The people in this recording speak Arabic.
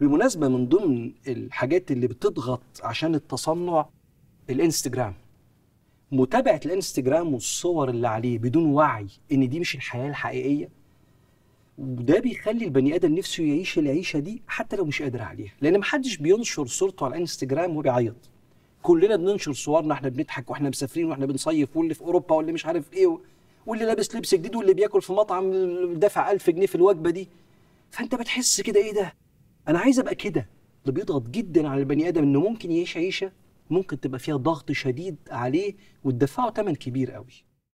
بالمناسبه من ضمن الحاجات اللي بتضغط عشان التصنع الانستجرام متابعه الانستجرام والصور اللي عليه بدون وعي ان دي مش الحياه الحقيقيه وده بيخلي البني ادم نفسه يعيش العيشه دي حتى لو مش قادر عليها لان محدش بينشر صورته على الانستجرام وبيعيط كلنا بننشر صورنا احنا بنضحك واحنا مسافرين واحنا بنصيف واللي في اوروبا واللي مش عارف ايه واللي لابس لبس جديد واللي بياكل في مطعم دافع 1000 جنيه في الوجبه دي فانت بتحس كده ايه ده انا عايز ابقى كده اللي بيضغط جدا على البني ادم انه ممكن يعيش عيشه ممكن تبقى فيها ضغط شديد عليه وتدفعه ثمن كبير قوي